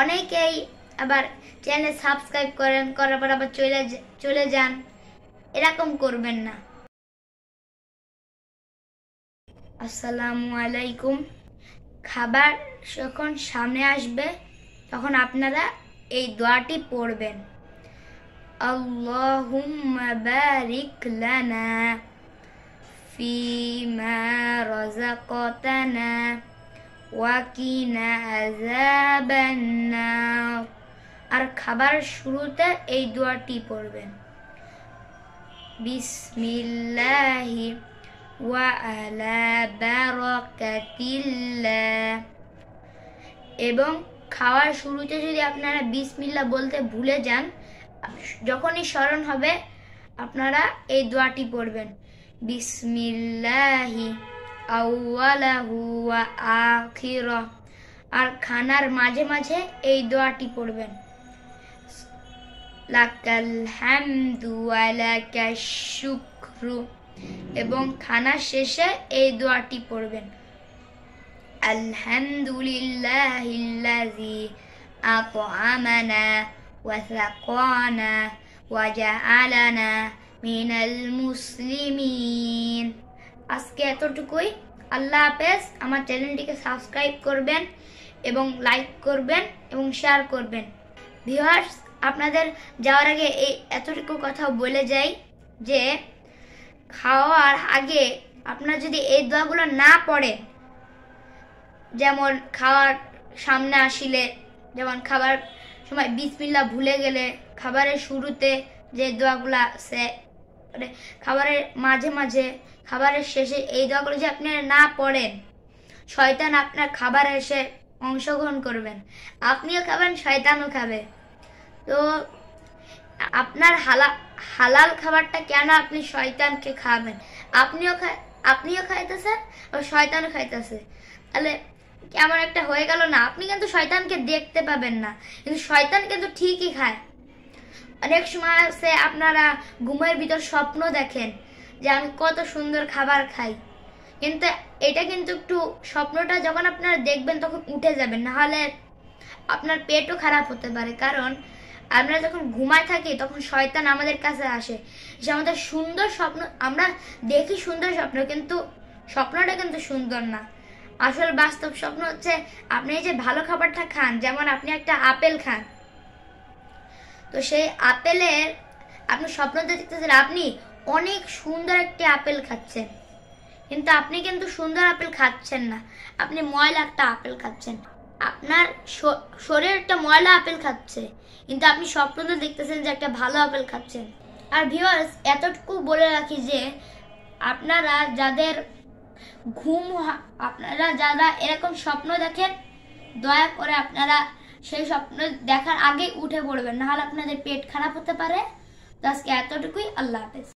অনেকেই আবার channel subscribe করেন করার পর আবার চলে চলে যান এরকম করবেন না আসসালামু আলাইকুম খাবার যখন সামনে আসবে তখন আপনারা এই দোয়াটি পড়বেন আল্লাহুম্মা বারিক লানা ফিমা রাযাকাতানা ওয়াকিনা আর খাবার শুরুতে এই দোয়াটি পড়বেন বিসমিল্লাহি এবং খাওয়ার শুরুতে যদি আপনারা বিসমিল্লা বলতে ভুলে যান যখনই স্মরণ হবে আপনারা এই দোয়াটি পড়বেন বিসমিল্লাহি আউয়ালাহু ওয়া আখিরা আর খানার মাঝে মাঝে এই দোয়াটি পড়বেন লাকাল হামদু ওয়ালাকা শুকরু এবং খানার শেষে এই দোয়াটি পড়বেন আলহামদুলিল্লাহিল্লাযী আতআমানা ওয়া সাকানা ওয়া জাআলানা মিনাল মুসলিমিন আজকে এতটুকুই আল্লাহ হাফেজ আমার চ্যানেলটিকে সাবস্ক্রাইব করবেন এবং লাইক করবেন এবং শেয়ার করবেন ভিউয়ার্স আপনাদের যাওয়ার আগে এই এতটুকু কথা বলে যাই যে খাওয়ার আগে আপনার যদি এই দোয়াগুলো না পড়ে যেমন খাওয়ার সামনে আসিলে যেমন খাবার সময় বিসমিল্লা ভুলে গেলে খাবারের শুরুতে যে দোয়াগুলো আছে মানে খাবারের মাঝে মাঝে খাবারের শেষে এই দোয়াগুলো যে আপনি না পড়েন শয়তান আপনার খাবার এসে অংশগ্রহণ করবেন আপনিও খাবেন শয়তানও খাবে তো আপনার হালা হালাল খাবারটা কেন আপনি শয়তানকে খাবেন আপনিও আপনিও খাইতেছেন আর শয়তানও খাইতেছে তাহলে কেমন একটা হয়ে গেল না আপনি কিন্তু শয়তানকে দেখতে পাবেন না কিন্তু শয়তান কিন্তু ঠিকই খায় অনেক সময় আছে আপনারা ঘুমের ভিতর স্বপ্ন দেখেন যে আমি কত সুন্দর খাবার খাই কিন্তু এটা কিন্তু একটু স্বপ্নটা যখন আপনারা দেখবেন তখন উঠে যাবেন নাহলে আপনার পেটও খারাপ হতে পারে কারণ আমরা যখন ঘুমায় থাকি তখন শয়তান আমাদের কাছে আসে সে আমাদের সুন্দর স্বপ্ন আমরা দেখি সুন্দর স্বপ্ন কিন্তু স্বপ্নটা কিন্তু সুন্দর না আসল বাস্তব স্বপ্ন হচ্ছে আপনি যে ভালো খাবারটা খান যেমন আপনি একটা আপেল খান তো সেই আপেলের আপনি স্বপ্নতে দেখতেছেন আপনি অনেক সুন্দর একটি আপেল খাচ্ছেন কিন্তু আপনি কিন্তু সুন্দর আপেল খাচ্ছেন না আপনি ময়লা একটা আপেল খাচ্ছেন আপনার শরীর একটা ময়লা আপেল খাচ্ছে কিন্তু আপনি স্বপ্নতে দেখতেছেন যে একটা ভালো আপেল খাচ্ছেন আর ভিওয়ার্স এতটুকু বলে রাখি যে আপনারা যাদের ঘুম আপনারা যারা এরকম স্বপ্ন দেখেন দয়া করে আপনারা সেই স্বপ্ন দেখার আগেই উঠে পড়বেন নাহলে আপনাদের পেট খারাপ হতে পারে তো আজকে এতটুকুই আল্লাহ হাফেজ